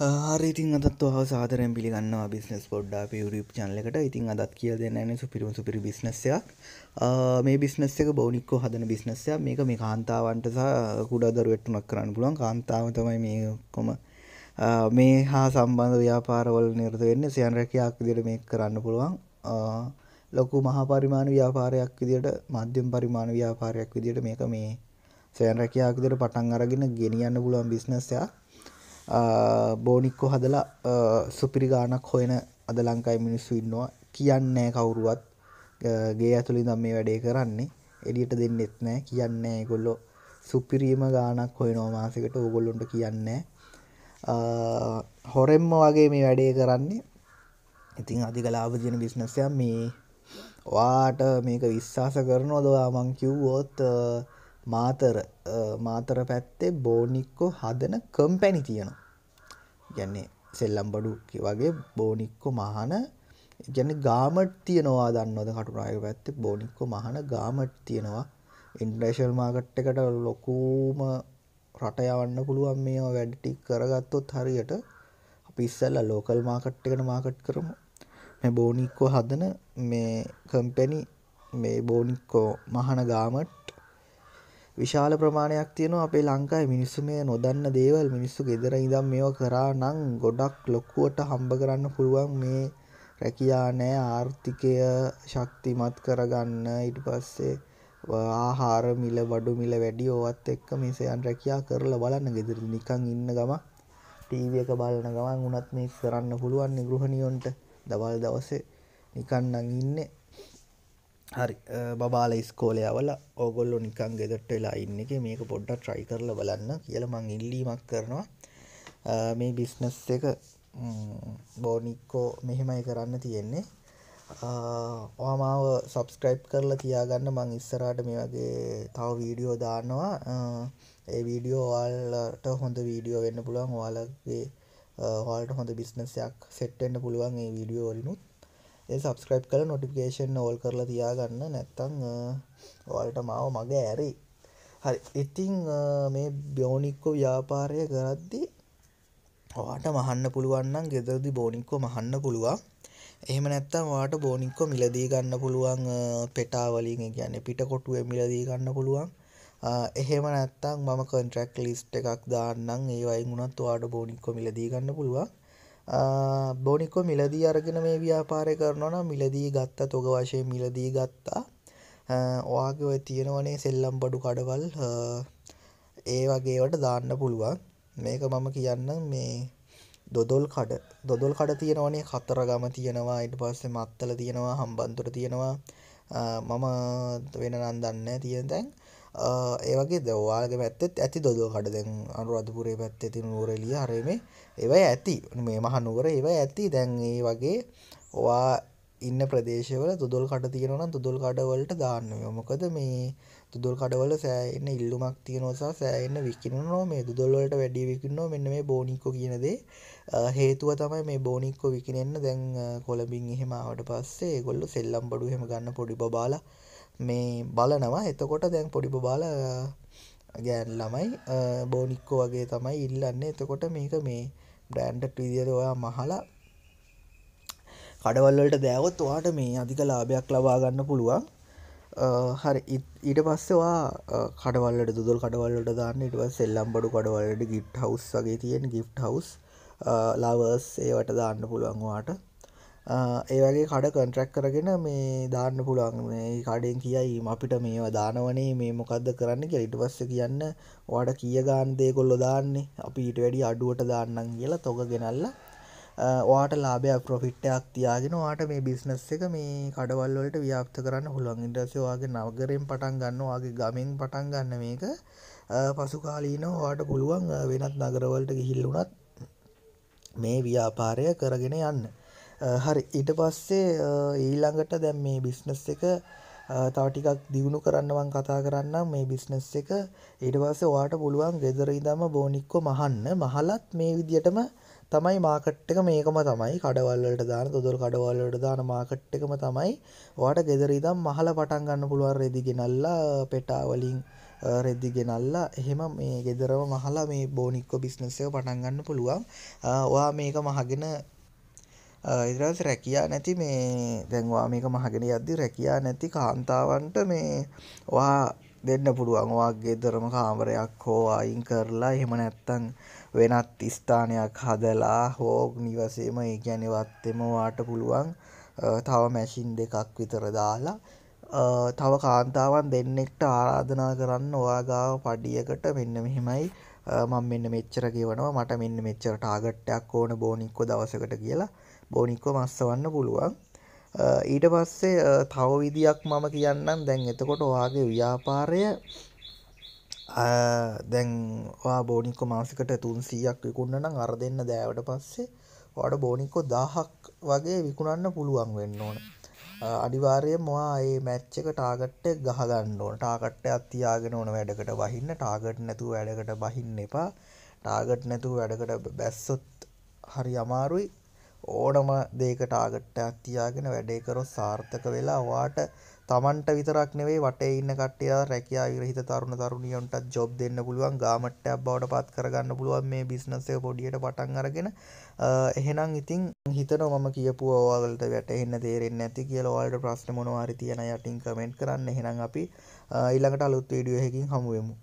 ආරීතින් අදත් හ සාදරෙන් පිළිගන්න බිස්නස් පොඩ්ඩා පියුරප් චන්ලකට ඉතින් අදත් කියල දෙන්නන සුපිරම සුපිරි බිස්නසයක් මේ බිස්නස්සක බෞනික්කෝ හදන බිස්නස්සයක් මේක මේ කාන්තාවන්ට සහ කුඩාදරුවට්ටුනක් කරන්න පුලන් කාන්තාව තමයි මේ කොම මේ හා සම්බන්ධ ව්‍යාපාරවල නිර්ත වෙන්න සයන් රැකයක් දිට මේ කරන්න පුළුවන් ලොකු මහා පරිමාණ ව්‍යාපාරයක් විදියට මධ්‍යම් පරිමාණ ව්‍යාපාරයක් විදියට මේක මේ සෑන් රැකයාක්දිට පටන් අරගෙන ගෙනියන්න පුළුවන් බිස්නස්සයක් බෝනික්කො හදලා සුපිරි ගානක් හොයන අද ලංකායි මිනිස්සු ඉන්නවා කියන්නේ කවුරුවත් ගේ ඇතුළි දම් මේ වැඩේ කරන්නේ එඩියට දෙන්නෙත් නෑ කියන්නේ ගොල්ලො සුපිරීම ගානක් හොය නෝමාසකට ඕගොල්ලොන්ට කියන්නේ හොරෙම්ම වගේ මේ වැඩේ කරන්නේ ඉතින් අධිකලාභ ජන බිස්නසය මේ වාට මේක විශ්වාස කරනවා දවා මං කිව්වෝත් මාතර මාතර පැත්තේ බෝනික්කෝ හදන කම්පැණි තියෙන ගැන්නේ සෙල්ලම් බඩු වගේ බෝනික්කෝ මහන ගැන ගාමට් තියනවා දන්නවද කටුරාය පැත්තේ බෝනික්කෝ මහන ගාමට් තියෙනවා ඉන්ඩේශල් මාගට් එකට ලොකූම රටයවන්න පුළුවන් මේ වැඩටි කරගත්තොත් හරියට අපි ඉස්සල්ල ලෝකල් මාකට් එකට මාකට් කරමු මේ බෝනික්කෝ හදන මේ කම්පැණි මේ බෝනික්කෝ මහන ගාමට් විශාල ප්‍රමාණයක් තියෙනවා අපේ ලංකාවේ මිනිස්සු මේ නොදන්න දේවල් මිනිස්සු ගෙදර ඉඳන් මේවා කරා නම් ගොඩක් ලොකුවට හම්බ කරන්න පුළුවන් මේ රැකියා නෑ ආර්ථිකය ශක්තිමත් කරගන්න ඊට පස්සේ ආහාර මිල බඩු මිල වැඩි ඕවත් එක්ක මේසයන් රැකියා කරලා බලන්න ගෙදර නිකන් ඉන්න ගම ටීවී එක බලන ගමන් උනත් මේ කරන්න පුළුවන් ගෘහණියොන්ට දවල් දවසේ නිකන් නම් ඉන්නේ හරි බාල ස්කෝලයාවල ඕගොල්ලො නිකං ගෙදට වෙලා ඉන්න එක මේක පොඩ්ඩ ට්‍රයි කරල බලන්න කියල මං ඉල්ලීමක් කරනවා මේ බිස්නස් එක බෝනික්කෝ මෙහෙමයි කරන්න තියෙන්නේ ඕමාව සබස්ක්‍රයිප් කරලා තියාගන්න මං ඉස්සරාට මේ වගේ තව වීඩියෝ දානවා ඒ වීඩියෝ වාල්ලට හොඳ වීඩියෝ වෙන්න පුළුවන් වාලගේ හොල්ට හොඳ බිස්නසයක් සෙට්ටෙන්න්න පුළුවන් ඒ වීඩියෝවලනුත් ඒ සබස්ක්‍රයිබ් කළ නොටිකේෂන් ඕල් කරලා තියාගන්න නැත්තං ඔවල්ට මාව මගේ ඇරි හරි ඉතිං මේ බ්‍යෝනික්කෝ ව්‍යාපාරය කරද්දි ඔට මහන්න පුළුවන්නම් ගෙදරදි බෝනික්කෝ මහන්න පුළුවන් එහෙම නැත්තම් වාට බෝනික්කෝ මිලදී ගන්න පුළුවන් පෙටාවලින් ගැන පිට කොටුව මිලදී ගන්න පුළුවන් එහෙම නැත්තං මම කන්ට්‍රක් ලිස්ට් එකක් දාන්නම් ඒවයි ගුණත් වාට බෝනික්කෝ මිලදී ගන්න පුළුවන් බොනිකො මිලදී අරගෙන මේ ව්‍යාපාරය කරනවා නම් මිලදී ගත්තා තොග වශයෙන් මිලදී ගත්තා. ඔයාගේ ඔය තියෙනවනේ සෙල්ලම් බඩු කඩවල් ඒ වගේවට දාන්න පුළුවන්. මේක මම කියන්නම් මේ දොදොල් කඩ. දොදොල් කඩ තියෙනවනේ කතරගම තියෙනවා ඊට පස්සේ මත්තල තියෙනවා හම්බන්තොට තියෙනවා. මම වෙන නම් දන්නේ නැහැ තියෙන තැන්. ඒවගේ දවවාගේ පැත්තෙත් ඇති දොදෝ කඩදැන් අරු අධපුරේ පැත්ත ඇති නූරෙලිය හරමේ ඒවයි ඇති මේ මහනුවර ඒව ඇති දැන් ඒ වගේ ඔවා ඉන්න ප්‍රදේශවල දුදොල් කට තියෙනවන දුදොල් කඩවලට දාන්න යොමොකද මේ දුදොල් කඩවල සෑන්න ඉල්ලුමක් තියෙනසා සෑන්න විකිනෝ මේ දුදොල්වලට වැඩි විකින්නෝ මෙන්න මේ බෝනික්කො කියනදේ හේතුව තමයි මේ බෝනික්කො විකිනෙන්න දැන් කොළබින් එහෙමාවට පස්සේ ගොල්ලු සෙල්ලම් බඩු හෙම ගන්න පොඩි බාල මේ බලනවා එතකොට දැන් පොඩි බාල ගෑන් ළමයි බෝනික්කෝ වගේ තමයි ඉල්ලන්න එතකොට මේක මේ බ්‍රෑන්ඩට විදිර ඔයා මහලා කඩවල්වලට දෑවොත් වාට මේ අධික ලාභයක් ලබා ගන්න පුළුවන් හරි ඉට පස්සවා කඩවලට දුදල් කඩවලට දාන්න ඉටව සෙල්ලම් බඩු කඩවලට ගිට් හවස් වගේ තියෙන් ගිට් හවස් ලවර්ස් ඒවට දාන්න පුළුවන්වාට ඒවගේ කඩ කන්ට්‍රක් කරගෙන මේ දාන්න පුළුවන් මේ කඩෙන් කියයි අපිට මේවා දානවනේ මේ මොකක්ද කරන්න කිය ඉට පස්ස කියන්න වාට කිය ගාන්දය කොල්ලො දාන්නේ අපි ඊට වැඩි අඩුවට දාන්නන් කියලා තොක ගෙනල්ලා වාට ලාභයක් ප්‍රොෆිට්ටයක් තියාගෙන වාට මේ බිස්නස් එක මේ කඩවල්වලට ව්‍යාප්ත කරන්න හුළන් ඉන්ද්‍රසයවාගේ නවගරෙන් පටන් ගන්න වගේ ගමෙන් පටන් ගන්න මේක පසුකාලීන වාට පුළුවන් වෙනත් නගරවලට ගිහිල්ලුනත් මේ ව්‍යාපාරය කරගෙන යන්න හරි ඉට පස්සේ ඊළඟට දැම් මේ බිස්නස් එක තවටිකක් දියුණු කරන්නවන් කතා කරන්න මේ බිස්නස් එක ඉඩවස වාට පුළුවන් ගෙදරීදම බෝනික්කො මහන්න මහලත් මේ විදියටම තමයි මාකට් එක මේකම තමයි කඩවල්ලට දාන දොදොල් කඩවල්ලට දාන මාකට් එකම තමයි වාට ගෙදරීදම් මහල පටන් ගන්න පුළුවන් රෙදි ගෙනල්ලා පෙටාවලින් රෙද්දි ගෙනල්ලා එහෙම මේ ගෙදරව මහලා මේ බෝනික්කෝ බිස්නසය පටන් ගන්න පුළුවන් වා මේක මහගෙන ඉදරස් රැකයා නැති මේ දැන්වා මේක මහගෙන යද්දි රැකයා නැති කාන්තාවන්ට මේ වා දෙන්න පුළුවන් ඔයාගේ ගෙදරම කාමරයක් හෝ අයින් කරලා එහෙම නැත්තම් වෙනත් ස්ථානයක් හදලා හෝ නිවසේම ඒ කියන්නේ වත්තෙම ඔයාට පුළුවන් තව මැෂින් දෙකක් විතර දාලා තව කාන්තාවන් දෙන්නෙක්ට ආරාධනා කරන්න ඔයාගාව පඩියකට මෙන්න මෙහෙමයි මං මෙන්න මෙච්චර ගෙවනවා මට මෙන්න මෙච්චර ටාගට්ටයක් ඕන බෝනික්කො දවසකට කියලා බෝනික්කො මස්සවන්න පුළුවන් ඊට පස්සේ තව විදියක් මම කියන්නම් දැන් එතකොට ඔයාගේ ව්‍යාපාරය දැන් වා බෝනික්කො මාසිකට තුන් සීයක් විකුණනම් අර දෙන්න දෑවට පස්සේ වඩ බෝනික්කෝ දාහක් වගේ විකුණන්න පුළුවන් වෙන්න ඕන අනිවාර්ය මවා ඒ මැච්ච එක ටාගට්ට ගහගන්න ඕන ටාකට්ට අත්තියාගෙන ඕන වැඩකට බහින්න ටාගට් නැතු වැඩකට බහින්න එපා ටාගට් නැතු වැඩකට බැස්සොත් හරි අමාරුයි ඕනම දේක ටාගට් එකක් තියාගෙන වැඩේ කරොත් සාර්ථක වෙලා ඔයාට Tamanට විතරක් නෙවෙයි වටේ ඉන්න කට්ටියලා රැකියා විරහිත තරුණ තරුණියන්ටත් ජොබ් දෙන්න පුළුවන් ගාමට් එකක් බවට පත් කරගන්න පුළුවන් මේ බිස්නස් එක පොඩියට පටන් අරගෙන එහෙනම් ඉතින් හිතනවා මම කියපුවා ඔයාලට වැටහෙන්න තේරෙන්නේ නැති කියලා ඔයාලට ප්‍රශ්න මොනවා හරි තියෙන යටින් කමෙන්ට් කරන්න එහෙනම් අපි ඊළඟට අලුත් වීඩියෝ එකකින් හමු වෙමු